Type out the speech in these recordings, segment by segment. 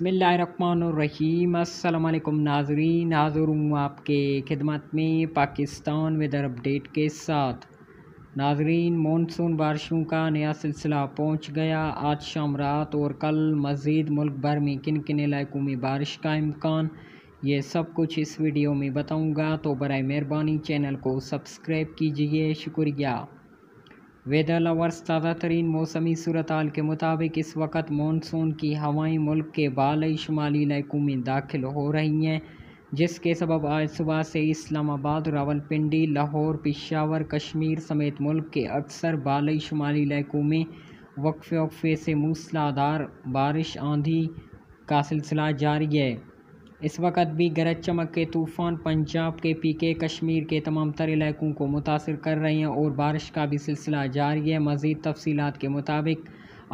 बसमीम अल्लाम नाजरीन हाज़ुर हूँ आपके खिदमत में पाकिस्तान वेदर अपडेट के साथ नाजरीन मानसून बारिशों का नया सिलसिला पहुँच गया आज शाम रात और कल मज़ीद मुल्क भर में किन किन इलाकों में बारिश का इम्कान ये सब कुछ इस वीडियो में बताऊँगा तो बर मेहरबानी चैनल को सब्सक्राइब कीजिए शुक्रिया वेदर लवर्स ताज़ा तरीन मौसमी सूरताल के मुताबिक इस वक्त मानसून की हवाएं मुल्क के बालई शुमाली इलाकों में दाखिल हो रही हैं जिसके सबब आज सुबह से इस्लामाबाद रावलपिंडी लाहौर पिशावर कश्मीर समेत मुल्क के अक्सर बालई शुमाली इलाकों में वक्फे वक्फे से मूसलाधार बारिश आंधी का सिलसिला जारी है इस वक्त भी गरज चमक के तूफ़ान पंजाब के पीके कश्मीर के तमाम तर इलाकों को मुतासर कर रहे हैं और बारिश का भी सिलसिला जारी है मज़ीद तफसीत के मुताबिक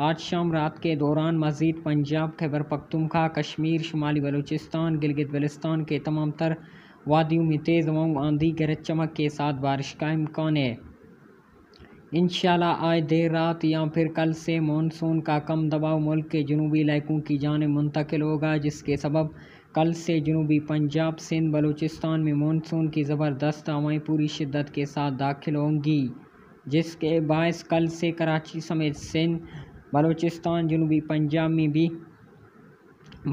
आज शाम रात के दौरान मज़ीद पंजाब खैबर पखतुमखा कश्मीर शुमाली बलूचिस्तान गिलगित बलिस्तान के तमाम तर वादियों में तेज़ हवाओं आंधी गरज चमक के साथ बारिश का इम्कान है इंशाल्लाह आज देर रात या फिर कल से मानसून का कम दबाव मुल्क के जनूबी इलाकों की जानब मुंतकिल होगा जिसके सबब कल से जनूबी पंजाब सिंध बलूचिस्तान में मानसून की ज़बरदस्त हवाएँ पूरी शिद्दत के साथ दाखिल होंगी जिसके बायस कल से कराची समेत सिंध बलूचिस्तान जनूबी पंजाब में भी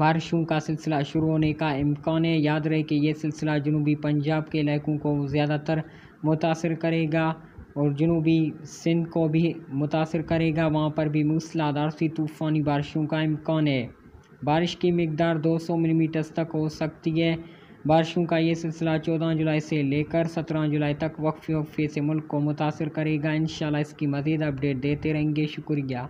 बारिशों का सिलसिला शुरू होने का इम्कान है याद रहे कि यह सिलसिला जनूबी पंजाब के इलाकों को ज़्यादातर मुतासर करेगा और जनूबी सिंध को भी मुतासर करेगा वहाँ पर भी मूसलाधार से तूफ़ानी बारिशों का इम्कान है बारिश की मकदार 200 मिलीमीटर तक हो सकती है बारिशों का ये सिलसिला 14 जुलाई से लेकर 17 जुलाई तक वक्फे वक्फे से मुल्क को मुतासर करेगा इन इसकी मज़ीद अपडेट देते रहेंगे शुक्रिया